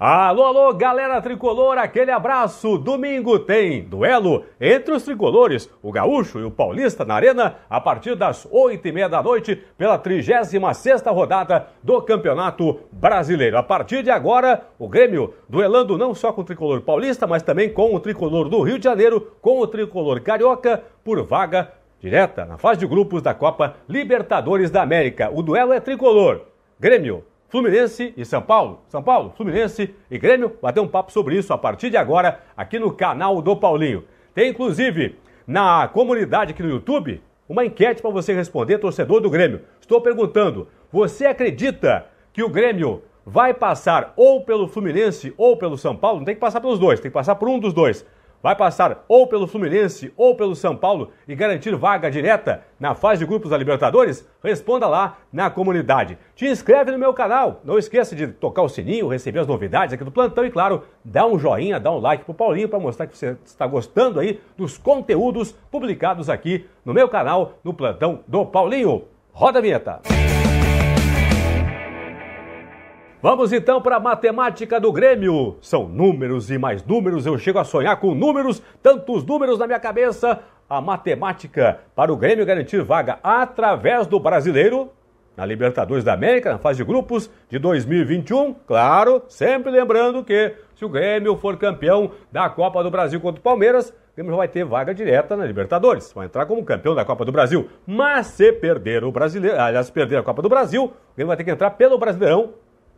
Alô, alô, galera tricolor, aquele abraço. Domingo tem duelo entre os tricolores, o gaúcho e o paulista na arena, a partir das oito e meia da noite, pela 36 rodada do Campeonato Brasileiro. A partir de agora, o Grêmio duelando não só com o tricolor paulista, mas também com o tricolor do Rio de Janeiro, com o tricolor carioca, por vaga direta na fase de grupos da Copa Libertadores da América. O duelo é tricolor. Grêmio Fluminense e São Paulo. São Paulo, Fluminense e Grêmio. Bater um papo sobre isso a partir de agora aqui no canal do Paulinho. Tem inclusive na comunidade aqui no YouTube uma enquete para você responder, torcedor do Grêmio. Estou perguntando: você acredita que o Grêmio vai passar ou pelo Fluminense ou pelo São Paulo? Não tem que passar pelos dois, tem que passar por um dos dois vai passar ou pelo Fluminense ou pelo São Paulo e garantir vaga direta na fase de grupos da Libertadores? Responda lá na comunidade. Te inscreve no meu canal, não esqueça de tocar o sininho, receber as novidades aqui do plantão e, claro, dá um joinha, dá um like pro Paulinho para mostrar que você está gostando aí dos conteúdos publicados aqui no meu canal, no plantão do Paulinho. Roda a vinheta! Música Vamos então para a matemática do Grêmio. São números e mais números. Eu chego a sonhar com números, tantos números na minha cabeça. A matemática para o Grêmio garantir vaga através do brasileiro na Libertadores da América, na fase de grupos de 2021. Claro, sempre lembrando que se o Grêmio for campeão da Copa do Brasil contra o Palmeiras, o Grêmio vai ter vaga direta na Libertadores, vai entrar como campeão da Copa do Brasil. Mas se perder o brasileiro, aliás, se perder a Copa do Brasil, o Grêmio vai ter que entrar pelo Brasileirão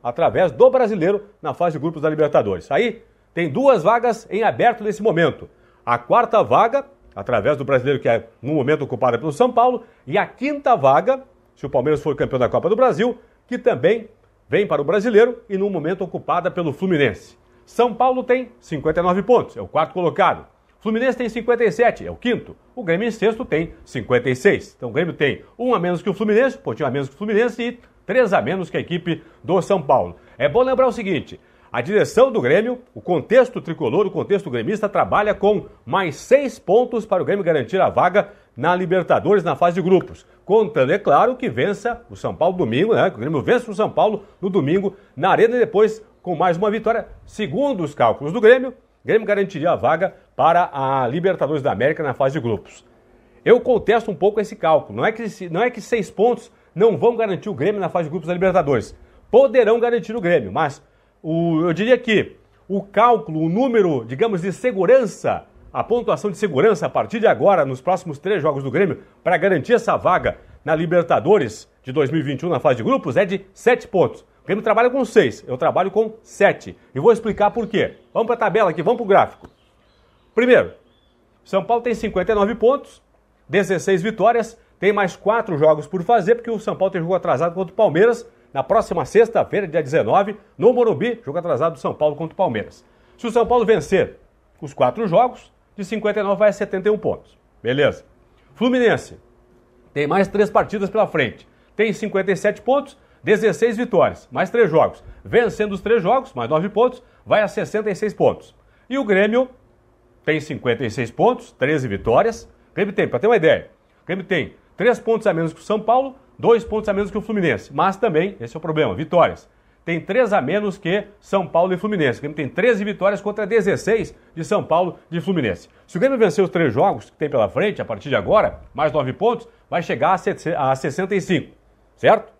através do brasileiro na fase de grupos da Libertadores. Aí tem duas vagas em aberto nesse momento. A quarta vaga, através do brasileiro que é no momento ocupada pelo São Paulo, e a quinta vaga, se o Palmeiras for campeão da Copa do Brasil, que também vem para o brasileiro e no momento ocupada pelo Fluminense. São Paulo tem 59 pontos, é o quarto colocado. Fluminense tem 57, é o quinto. O Grêmio em sexto tem 56. Então o Grêmio tem um a menos que o Fluminense, um pontinho a menos que o Fluminense e três a menos que a equipe do São Paulo. É bom lembrar o seguinte: a direção do Grêmio, o contexto tricolor, o contexto gremista, trabalha com mais seis pontos para o Grêmio garantir a vaga na Libertadores na fase de grupos. Contando, é claro, que vença o São Paulo domingo, né? Que o Grêmio vence o São Paulo no domingo na Arena e depois com mais uma vitória. Segundo os cálculos do Grêmio, Grêmio garantiria a vaga para a Libertadores da América na fase de grupos. Eu contesto um pouco esse cálculo. Não é que, não é que seis pontos não vão garantir o Grêmio na fase de grupos da Libertadores. Poderão garantir o Grêmio, mas o, eu diria que o cálculo, o número, digamos, de segurança, a pontuação de segurança a partir de agora, nos próximos três jogos do Grêmio, para garantir essa vaga na Libertadores de 2021 na fase de grupos, é de sete pontos. O Grêmio trabalha com seis, eu trabalho com sete. E vou explicar por quê. Vamos para a tabela aqui, vamos para o gráfico. Primeiro, São Paulo tem 59 pontos, 16 vitórias, tem mais quatro jogos por fazer, porque o São Paulo tem jogo atrasado contra o Palmeiras na próxima sexta-feira, dia 19, no Morumbi, jogo atrasado do São Paulo contra o Palmeiras. Se o São Paulo vencer os quatro jogos, de 59 vai a 71 pontos. Beleza. Fluminense tem mais três partidas pela frente. Tem 57 pontos, 16 vitórias, mais 3 jogos. Vencendo os 3 jogos, mais 9 pontos, vai a 66 pontos. E o Grêmio tem 56 pontos, 13 vitórias. O Grêmio tem, para ter uma ideia, o Grêmio tem 3 pontos a menos que o São Paulo, 2 pontos a menos que o Fluminense. Mas também, esse é o problema, vitórias. Tem 3 a menos que São Paulo e Fluminense. O Grêmio tem 13 vitórias contra 16 de São Paulo e Fluminense. Se o Grêmio vencer os 3 jogos que tem pela frente, a partir de agora, mais 9 pontos, vai chegar a 65, certo?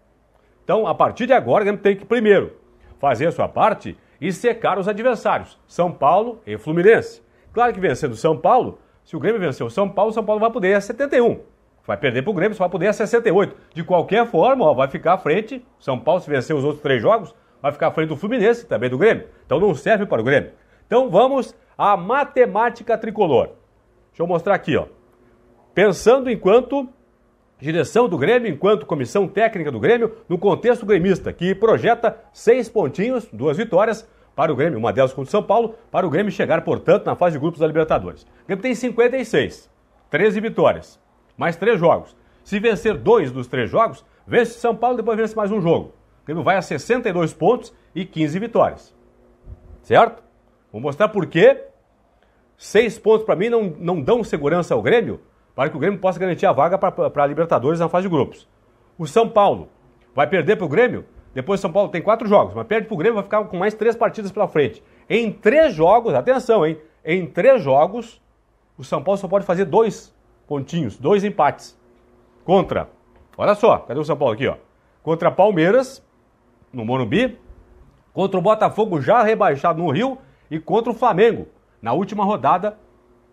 Então, a partir de agora, o Grêmio tem que primeiro fazer a sua parte e secar os adversários, São Paulo e Fluminense. Claro que vencendo São Paulo, se o Grêmio vencer o São Paulo, o São Paulo vai poder a 71. Vai perder para o Grêmio, só vai poder a 68. De qualquer forma, ó, vai ficar à frente. São Paulo, se vencer os outros três jogos, vai ficar à frente do Fluminense, também do Grêmio. Então não serve para o Grêmio. Então vamos à matemática tricolor. Deixa eu mostrar aqui, ó. Pensando enquanto direção do Grêmio enquanto comissão técnica do Grêmio no contexto gremista, que projeta seis pontinhos, duas vitórias para o Grêmio, uma delas contra o São Paulo, para o Grêmio chegar, portanto, na fase de grupos da Libertadores. O Grêmio tem 56, 13 vitórias, mais três jogos. Se vencer dois dos três jogos, vence o São Paulo, depois vence mais um jogo. O Grêmio vai a 62 pontos e 15 vitórias. Certo? Vou mostrar por quê. Seis pontos para mim não, não dão segurança ao Grêmio para que o Grêmio possa garantir a vaga para a Libertadores na fase de grupos. O São Paulo vai perder para o Grêmio? Depois o São Paulo tem quatro jogos, mas perde para o Grêmio vai ficar com mais três partidas pela frente. Em três jogos, atenção, hein? Em três jogos, o São Paulo só pode fazer dois pontinhos, dois empates. Contra, olha só, cadê o São Paulo aqui, ó? Contra Palmeiras, no Morumbi, contra o Botafogo já rebaixado no Rio e contra o Flamengo, na última rodada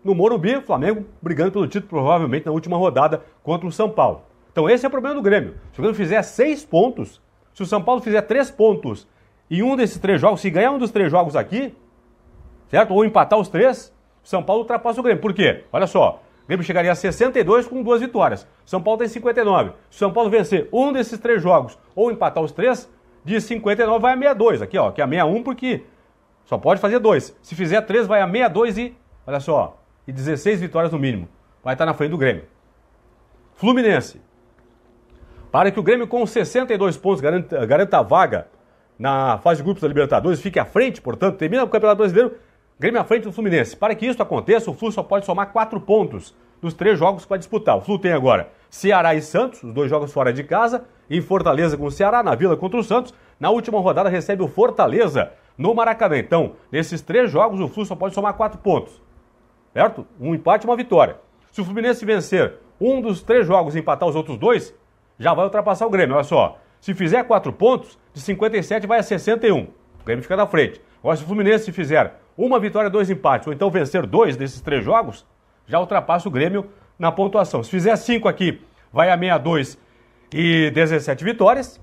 no Morumbi, o Flamengo brigando pelo título provavelmente na última rodada contra o São Paulo. Então esse é o problema do Grêmio. Se o Grêmio fizer seis pontos, se o São Paulo fizer três pontos em um desses três jogos, se ganhar um dos três jogos aqui, certo? Ou empatar os três, o São Paulo ultrapassa o Grêmio. Por quê? Olha só, o Grêmio chegaria a 62 com duas vitórias. São Paulo tem 59. Se São Paulo vencer um desses três jogos ou empatar os três, de 59 vai a 62. Aqui, ó, que é a 61 porque só pode fazer dois. Se fizer três, vai a 62 e, olha só, e 16 vitórias no mínimo. Vai estar na frente do Grêmio. Fluminense. Para que o Grêmio, com 62 pontos, garanta, garanta a vaga na fase de grupos da Libertadores, fique à frente, portanto, termina o Campeonato Brasileiro, Grêmio à frente do Fluminense. Para que isso aconteça, o Flu só pode somar 4 pontos nos três jogos que vai disputar. O Flu tem agora Ceará e Santos, os dois jogos fora de casa, em Fortaleza com o Ceará, na Vila contra o Santos. Na última rodada recebe o Fortaleza no Maracanã. Então, nesses três jogos, o Flu só pode somar 4 pontos certo? Um empate e uma vitória. Se o Fluminense vencer um dos três jogos e empatar os outros dois, já vai ultrapassar o Grêmio. Olha só, se fizer quatro pontos, de 57 vai a 61. O Grêmio fica na frente. Agora, se o Fluminense fizer uma vitória, dois empates, ou então vencer dois desses três jogos, já ultrapassa o Grêmio na pontuação. Se fizer cinco aqui, vai a 62 e 17 vitórias.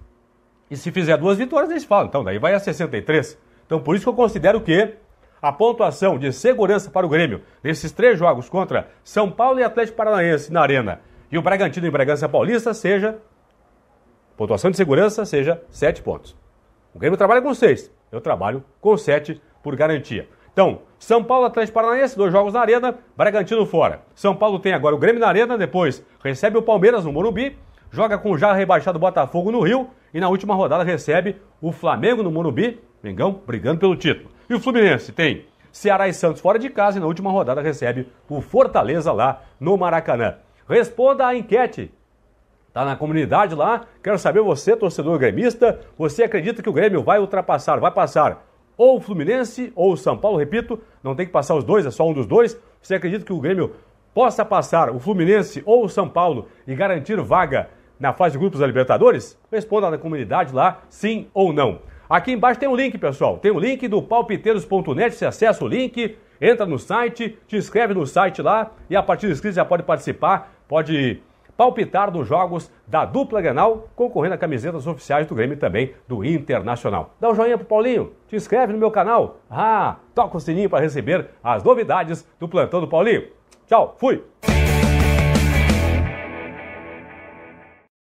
E se fizer duas vitórias, eles falam. Então, daí vai a 63. Então, por isso que eu considero que a pontuação de segurança para o Grêmio nesses três jogos contra São Paulo e Atlético Paranaense na Arena e o Bragantino em Bragança Paulista seja. Pontuação de segurança seja sete pontos. O Grêmio trabalha com seis eu trabalho com sete por garantia. Então, São Paulo Atlético Paranaense, dois jogos na Arena, Bragantino fora. São Paulo tem agora o Grêmio na Arena, depois recebe o Palmeiras no Morumbi, joga com o já rebaixado Botafogo no Rio e na última rodada recebe o Flamengo no Morumbi Mengão brigando pelo título. E o Fluminense tem Ceará e Santos fora de casa e na última rodada recebe o Fortaleza lá no Maracanã. Responda à enquete. Tá na comunidade lá. Quero saber você, torcedor gremista, você acredita que o Grêmio vai ultrapassar, vai passar ou o Fluminense ou o São Paulo, repito, não tem que passar os dois, é só um dos dois. Você acredita que o Grêmio possa passar o Fluminense ou o São Paulo e garantir vaga na fase de grupos da Libertadores? Responda na comunidade lá, sim ou não. Aqui embaixo tem um link, pessoal. Tem o um link do palpiteiros.net, você acessa o link, entra no site, te inscreve no site lá e a partir do inscrito já pode participar, pode palpitar nos jogos da dupla Grenal, concorrendo a camisetas oficiais do Grêmio e também do Internacional. Dá um joinha pro Paulinho, te inscreve no meu canal. Ah, toca o sininho para receber as novidades do plantão do Paulinho. Tchau, fui.